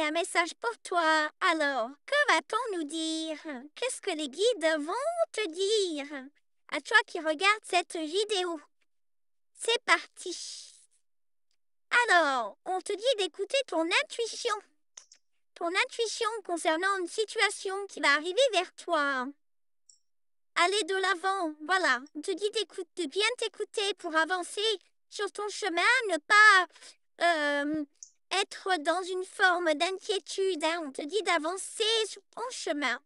un message pour toi. Alors, que va-t-on nous dire Qu'est-ce que les guides vont te dire À toi qui regardes cette vidéo. C'est parti. Alors, on te dit d'écouter ton intuition. Ton intuition concernant une situation qui va arriver vers toi. Aller de l'avant, voilà. On te dit de bien t'écouter pour avancer sur ton chemin, ne pas... Euh, être dans une forme d'inquiétude. Hein. On te dit d'avancer sur ton chemin.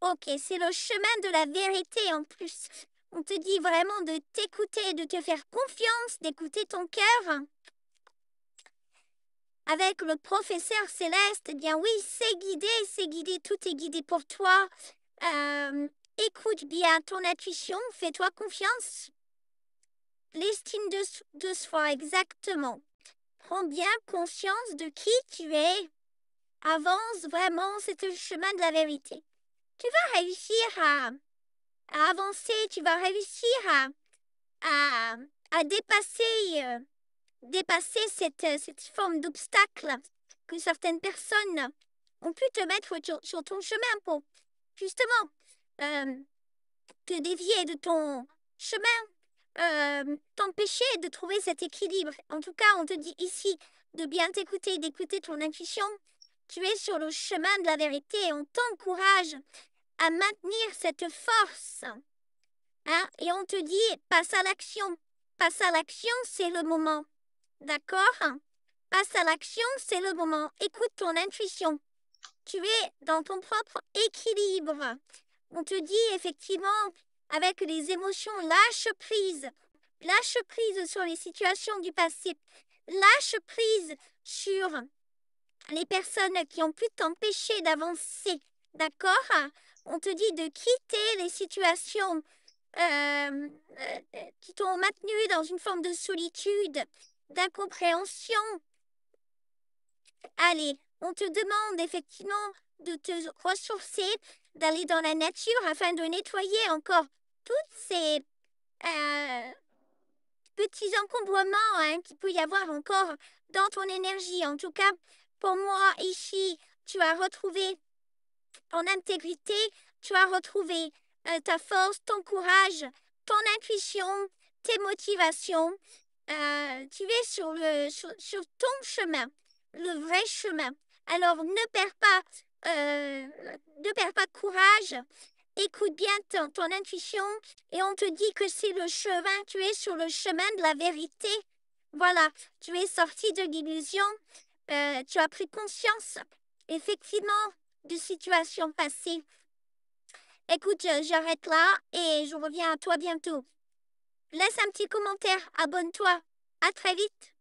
Ok, c'est le chemin de la vérité en plus. On te dit vraiment de t'écouter, de te faire confiance, d'écouter ton cœur. Avec le professeur céleste, eh bien oui, c'est guidé, c'est guidé, tout est guidé pour toi. Euh, écoute bien ton intuition, fais-toi confiance. L'estime de soi, exactement. Prends bien conscience de qui tu es. Avance vraiment, c'est le chemin de la vérité. Tu vas réussir à, avancer, tu vas réussir à, dépasser, euh, dépasser cette, cette forme d'obstacle que certaines personnes ont pu te mettre sur, ton chemin pour justement euh, te dévier de ton chemin euh, t'empêcher de trouver cet équilibre. En tout cas, on te dit ici de bien t'écouter, d'écouter ton intuition. Tu es sur le chemin de la vérité on t'encourage à maintenir cette force. Hein. Et on te dit, passe à l'action. Passe à l'action, c'est le moment. D'accord Passe à l'action, c'est le moment. Écoute ton intuition. Tu es dans ton propre équilibre. On te dit effectivement, avec les émotions, lâche prise, lâche prise sur les situations du passé, lâche prise sur les personnes qui ont pu t'empêcher d'avancer, d'accord On te dit de quitter les situations euh, euh, qui t'ont maintenu dans une forme de solitude, d'incompréhension. Allez, on te demande effectivement de te ressourcer, d'aller dans la nature afin de nettoyer encore toutes ces euh, petits encombrements hein, qu'il peut y avoir encore dans ton énergie. En tout cas, pour moi, ici, tu as retrouvé ton intégrité, tu as retrouvé euh, ta force, ton courage, ton intuition, tes motivations. Euh, tu es sur, le, sur, ton chemin, le vrai chemin. Alors ne perds pas, ne perds pas courage, écoute bien ton, intuition et on te dit que c'est le chemin, tu es sur le chemin de la vérité. Voilà, tu es sorti de l'illusion, euh, tu as pris conscience effectivement de situations passées. Écoute, j'arrête là et je reviens à toi bientôt. Laisse un petit commentaire, abonne-toi. À très vite.